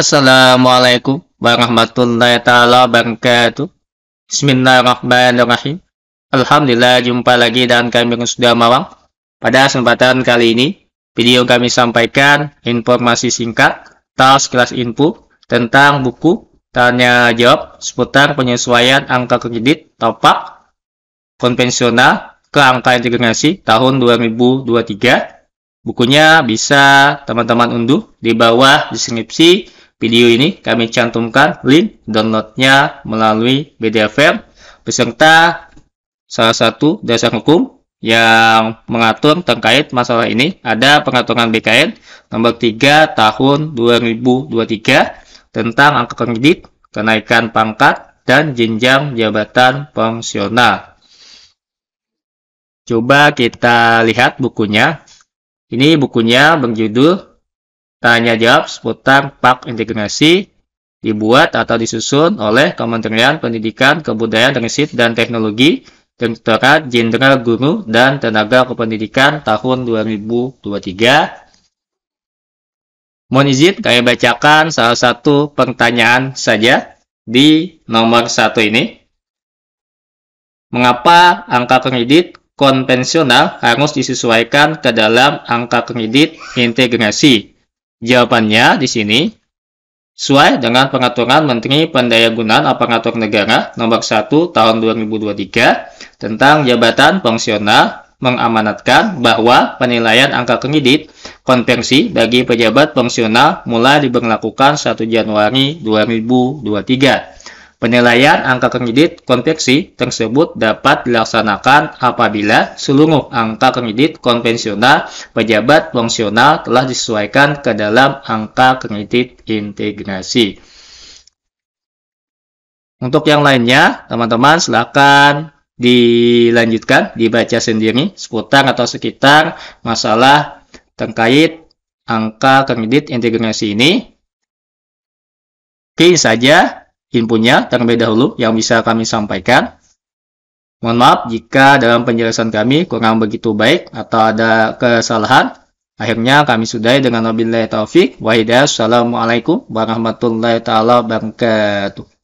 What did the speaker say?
Assalamualaikum warahmatullahi taala wabarakatuh. Bismillahirrahmanirrahim. Alhamdulillah jumpa lagi dan kami sudah mawang. Pada kesempatan kali ini, video kami sampaikan informasi singkat tas kelas info tentang buku tanya jawab seputar penyesuaian angka kredit topak konvensional ke angka integrasi tahun 2023. Bukunya bisa teman-teman unduh di bawah deskripsi video ini kami cantumkan link downloadnya melalui media file beserta salah satu dasar hukum yang mengatur terkait masalah ini ada pengaturan BKN nomor 3 tahun 2023 tentang angka kredit, kenaikan pangkat, dan jenjang jabatan fungsional. Coba kita lihat bukunya. Ini bukunya berjudul Tanya jawab seputar pak integrasi dibuat atau disusun oleh Kementerian Pendidikan, Kebudayaan, Riset, dan Teknologi, Direktorat Jenderal Guru dan Tenaga Kependidikan tahun 2023. Mohon izin kami bacakan salah satu pertanyaan saja di nomor satu ini. Mengapa angka kredit konvensional harus disesuaikan ke dalam angka kredit integrasi? Jawabannya di sini sesuai dengan pengaturan Menteri Pendayagunaan Aparatur Negara Nomor 1 Tahun 2023 tentang jabatan fungsional mengamanatkan bahwa penilaian angka kredit konversi bagi pejabat fungsional mulai diberlakukan 1 Januari 2023. Penilaian angka kredit konveksi tersebut dapat dilaksanakan apabila seluruh angka kredit konvensional pejabat fungsional telah disesuaikan ke dalam angka kredit integrasi. Untuk yang lainnya, teman-teman silakan dilanjutkan, dibaca sendiri seputar atau sekitar masalah terkait angka kredit integrasi ini. Oke saja, inpunya terlebih dahulu yang bisa kami sampaikan. Mohon maaf jika dalam penjelasan kami kurang begitu baik atau ada kesalahan. Akhirnya kami sudahi dengan wabillahi taufik. Wahidah. Assalamualaikum warahmatullahi taala wabarakatuh.